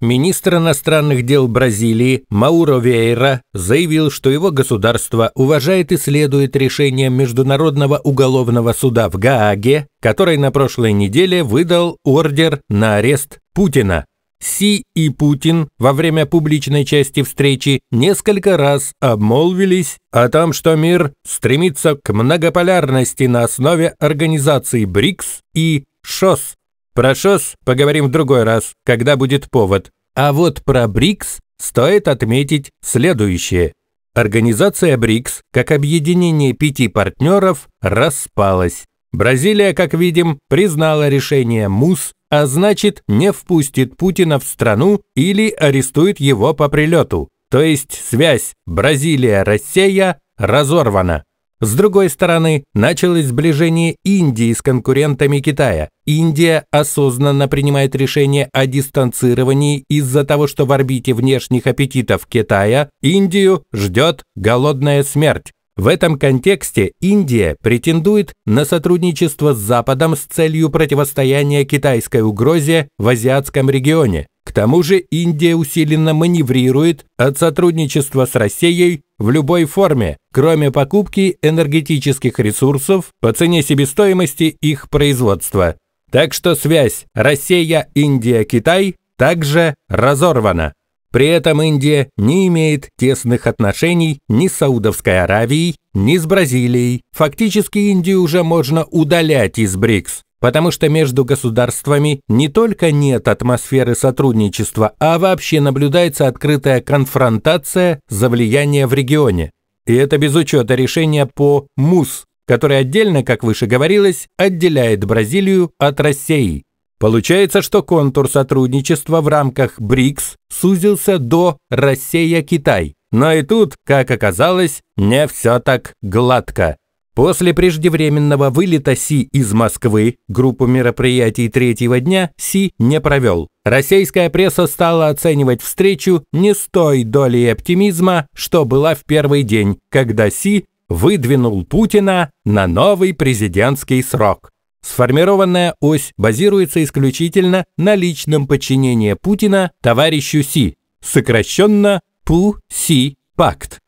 Министр иностранных дел Бразилии Мауро Вейра заявил, что его государство уважает и следует решениям Международного уголовного суда в Гааге, который на прошлой неделе выдал ордер на арест Путина. Си и Путин во время публичной части встречи несколько раз обмолвились о том, что мир стремится к многополярности на основе организации БРИКС и ШОС про ШОС поговорим в другой раз, когда будет повод. А вот про БРИКС стоит отметить следующее. Организация БРИКС, как объединение пяти партнеров, распалась. Бразилия, как видим, признала решение МУС, а значит не впустит Путина в страну или арестует его по прилету. То есть связь Бразилия-Россия разорвана. С другой стороны, началось сближение Индии с конкурентами Китая. Индия осознанно принимает решение о дистанцировании из-за того, что в орбите внешних аппетитов Китая Индию ждет голодная смерть. В этом контексте Индия претендует на сотрудничество с Западом с целью противостояния китайской угрозе в азиатском регионе. К тому же Индия усиленно маневрирует от сотрудничества с Россией в любой форме, кроме покупки энергетических ресурсов по цене себестоимости их производства. Так что связь Россия-Индия-Китай также разорвана. При этом Индия не имеет тесных отношений ни с Саудовской Аравией, ни с Бразилией. Фактически Индию уже можно удалять из БРИКС потому что между государствами не только нет атмосферы сотрудничества, а вообще наблюдается открытая конфронтация за влияние в регионе. И это без учета решения по МУС, которое отдельно, как выше говорилось, отделяет Бразилию от России. Получается, что контур сотрудничества в рамках БРИКС сузился до Россия-Китай. Но и тут, как оказалось, не все так гладко. После преждевременного вылета Си из Москвы группу мероприятий третьего дня Си не провел. Российская пресса стала оценивать встречу не с той долей оптимизма, что была в первый день, когда Си выдвинул Путина на новый президентский срок. Сформированная ось базируется исключительно на личном подчинении Путина товарищу Си, сокращенно Пу-Си-Пакт.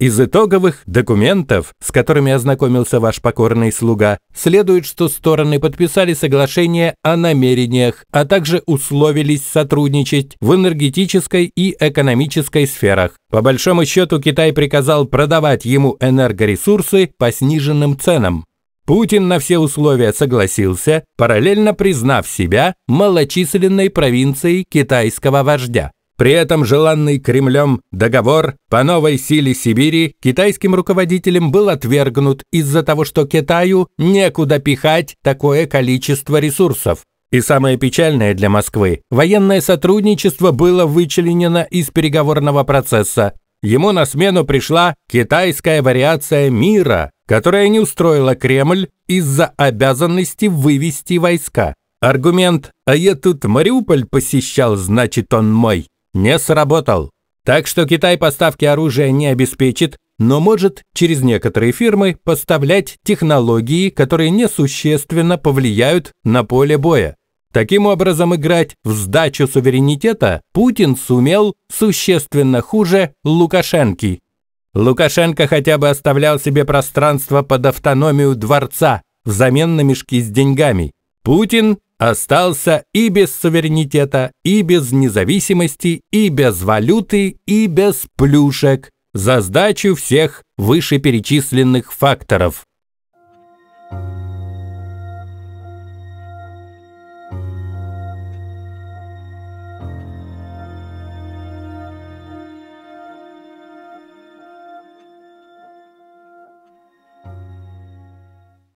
Из итоговых документов, с которыми ознакомился ваш покорный слуга, следует, что стороны подписали соглашение о намерениях, а также условились сотрудничать в энергетической и экономической сферах. По большому счету Китай приказал продавать ему энергоресурсы по сниженным ценам. Путин на все условия согласился, параллельно признав себя малочисленной провинцией китайского вождя. При этом желанный Кремлем договор по новой силе Сибири китайским руководителям был отвергнут из-за того, что Китаю некуда пихать такое количество ресурсов. И самое печальное для Москвы – военное сотрудничество было вычленено из переговорного процесса. Ему на смену пришла китайская вариация мира, которая не устроила Кремль из-за обязанности вывести войска. Аргумент «А я тут Мариуполь посещал, значит он мой» не сработал. Так что Китай поставки оружия не обеспечит, но может через некоторые фирмы поставлять технологии, которые несущественно повлияют на поле боя. Таким образом, играть в сдачу суверенитета Путин сумел существенно хуже Лукашенки. Лукашенко хотя бы оставлял себе пространство под автономию дворца взамен на мешки с деньгами. Путин остался и без суверенитета, и без независимости, и без валюты, и без плюшек за сдачу всех вышеперечисленных факторов.